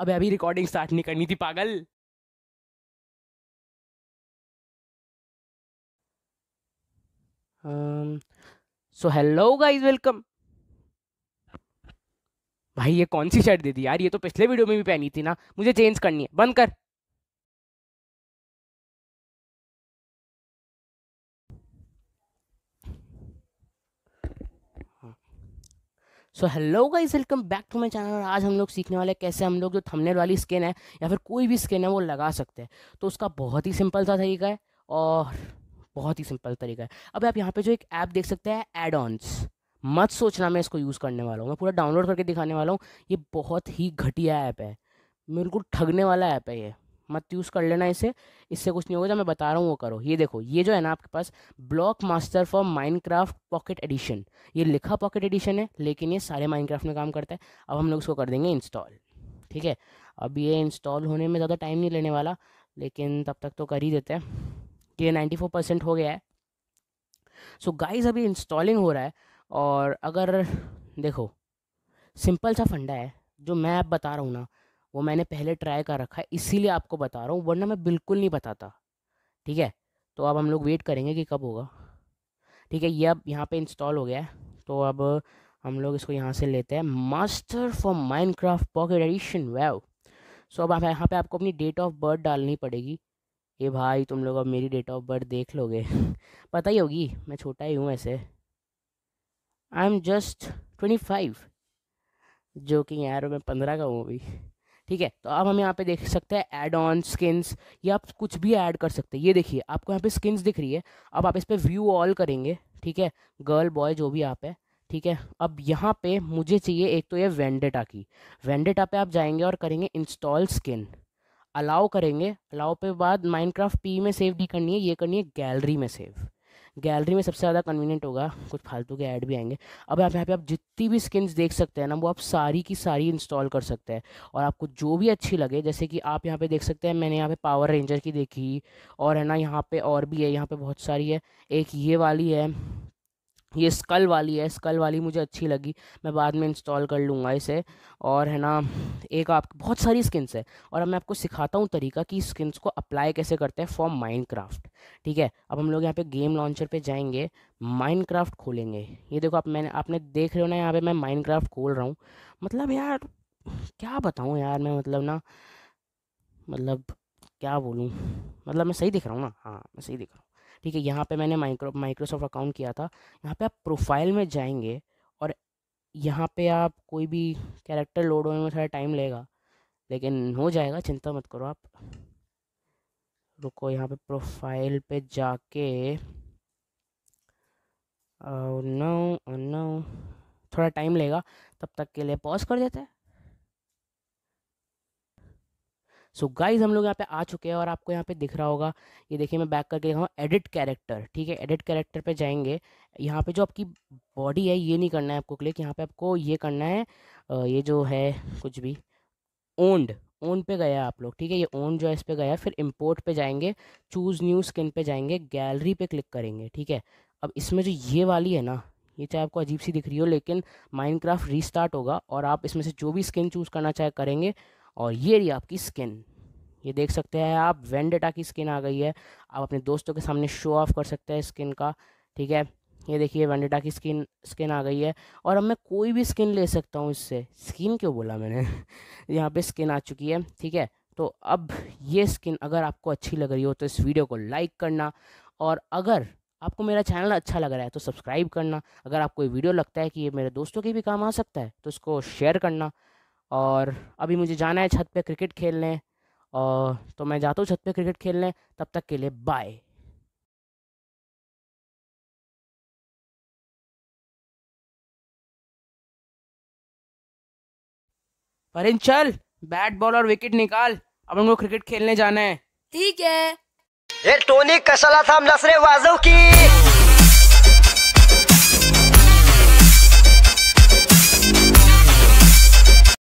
अबे अभी recording start नहीं करनी थी पागल सो हेलो गाइस वेलकम भाई ये कौन सी शर्ट दे दी यार ये तो पिछले वीडियो में भी पहनी थी ना मुझे चेंज करनी है बंद कर so hello guys welcome back to my channel और आज हम लोग सीखने वाले कैसे हम लोग जो थंबनेल वाली स्किन है या फिर कोई भी स्किन है वो लगा सकते हैं तो उसका बहुत ही सिंपल सा तरीका है और बहुत ही सिंपल तरीका है अब आप यहाँ पे जो एक ऐप देख सकते हैं एड ऑन्स मत सोचना मैं इसको यूज़ करने वाला हूँ मैं पूरा डाउनलोड करके दिखाने वाला हूँ ये बहुत ही घटिया ऐप है बिल्कुल ठगने वाला ऐप है ये मत यूज़ कर लेना इसे इससे कुछ नहीं होगा जब मैं बता रहा हूँ वो करो ये देखो ये जो है ना आपके पास block master for Minecraft pocket edition ये लिखा पॉकेट एडिशन है लेकिन ये सारे माइनक्राफ्ट में काम करता है अब हम लोग इसको कर देंगे इंस्टॉल ठीक है अब ये इंस्टॉल होने में ज़्यादा टाइम नहीं लेने वाला लेकिन तब तक तो कर ही देते हैं कि ये नाइन्टी फोर परसेंट हो गया है सो so गाइज अभी इंस्टॉलिंग हो रहा है और अगर देखो सिंपल सा फंडा है जो मैं आप बता रहा हूँ ना वो मैंने पहले ट्राई कर रखा है इसीलिए आपको बता रहा हूँ वरना मैं बिल्कुल नहीं बताता ठीक है तो अब हम लोग वेट करेंगे कि कब होगा ठीक है ये अब यहाँ पे इंस्टॉल हो गया है तो अब हम लोग इसको यहाँ से लेते हैं master for Minecraft pocket edition वैव सो अब यहाँ पे आपको अपनी डेट ऑफ बर्थ डालनी पड़ेगी ये भाई तुम लोग अब मेरी डेट ऑफ बर्थ देख लोगे पता ही होगी मैं छोटा ही हूँ ऐसे I am just twenty five जो कि यार मैं पंद्रह का हूँ अभी ठीक है तो अब हम यहाँ पे देख सकते हैं एड ऑन स्किन्स या आप कुछ भी ऐड कर सकते हैं ये देखिए आपको यहाँ पे स्किन्स दिख रही है अब आप इस पर व्यू ऑल करेंगे ठीक है गर्ल बॉय जो भी आप है ठीक है अब यहाँ पे मुझे चाहिए एक तो ये वेंडेटा की वेंडेटा पे आप जाएंगे और करेंगे इंस्टॉल स्किन अलाउ करेंगे अलाउ पे बाद माइनक्राफ्ट पी में सेव नहीं करनी है ये करनी है गैलरी में सेव गैलरी में सबसे ज़्यादा कन्वीनियंट होगा कुछ फालतू के ऐड भी आएंगे अब आप यहाँ पे आप जितनी भी स्किन्स देख सकते हैं ना वो आप सारी की सारी इंस्टॉल कर सकते हैं और आपको जो भी अच्छी लगे जैसे कि आप यहाँ पे देख सकते हैं मैंने यहाँ पे पावर रेंजर की देखी और है ना यहाँ पे और भी है यहाँ पे बहुत सारी है एक ये वाली है ये स्कल वाली है स्कल वाली मुझे अच्छी लगी मैं बाद में इंस्टॉल कर लूँगा इसे और है ना एक आप बहुत सारी स्किन्स है और अब मैं आपको सिखाता हूँ तरीका कि स्किन्स को अप्लाई कैसे करते हैं फॉर माइनक्राफ्ट ठीक है अब हम लोग यहाँ पे गेम लॉन्चर पे जाएंगे माइनक्राफ्ट खोलेंगे ये देखो आप मैंने आपने देख रहे हो ना यहाँ पर मैं माइंड खोल रहा हूँ मतलब यार क्या बताऊँ यार मैं मतलब ना मतलब क्या बोलूँ मतलब मैं सही दिख रहा हूँ ना हाँ मैं सही दिख रहा हूँ ठीक है यहाँ पे मैंने माइक्रो माइक्रोसॉफ्ट अकाउंट किया था यहाँ पे आप प्रोफाइल में जाएंगे और यहाँ पे आप कोई भी कैरेक्टर लोड होने में थोड़ा टाइम लेगा लेकिन हो जाएगा चिंता मत करो आप रुको यहाँ पे प्रोफाइल पे जाके नो नो थोड़ा टाइम लेगा तब तक के लिए पॉज कर देते हैं सो so गाइज हम लोग यहाँ पे आ चुके हैं और आपको यहाँ पे दिख रहा होगा ये देखिए मैं बैक करके देखा एडिट कैरेक्टर ठीक है एडिट कैरेक्टर पे जाएंगे यहाँ पे जो आपकी बॉडी है ये नहीं करना है आपको क्लिक यहाँ पे आपको ये करना है ये जो है कुछ भी ओन्ड ओन पे गया आप लोग ठीक है ये ओन जो है इस पर गया फिर इम्पोर्ट पर जाएंगे चूज़ न्यू स्किन पर जाएंगे गैलरी पर क्लिक करेंगे ठीक है अब इसमें जो ये वाली है ना ये चाहे आपको अजीब सी दिख रही हो लेकिन माइनक्राफ्ट रीस्टार्ट होगा और आप इसमें से जो भी स्किन चूज़ करना चाहे करेंगे और ये रही आपकी स्किन ये देख सकते हैं आप वेंडेटा की स्किन आ गई है आप अपने दोस्तों के सामने शो ऑफ कर सकते हैं स्किन का ठीक है ये देखिए वेंडेटा की स्किन स्किन आ गई है और अब मैं कोई भी स्किन ले सकता हूँ इससे स्किन क्यों बोला मैंने यहाँ पे स्किन आ चुकी है ठीक है तो अब ये स्किन अगर आपको अच्छी लग रही हो तो इस वीडियो को लाइक करना और अगर आपको मेरा चैनल अच्छा लग रहा है तो सब्सक्राइब करना अगर आपको ये वीडियो लगता है कि ये मेरे दोस्तों के भी काम आ सकता है तो इसको शेयर करना और अभी मुझे जाना है छत पे क्रिकेट खेलने और तो मैं जाता हूँ छत पे क्रिकेट खेलने तब तक के लिए बाय परिंद चल बैट बॉल और विकेट निकाल अब हमको क्रिकेट खेलने जाना है ठीक है ये टोनी कसला था हम नसरे वाजो की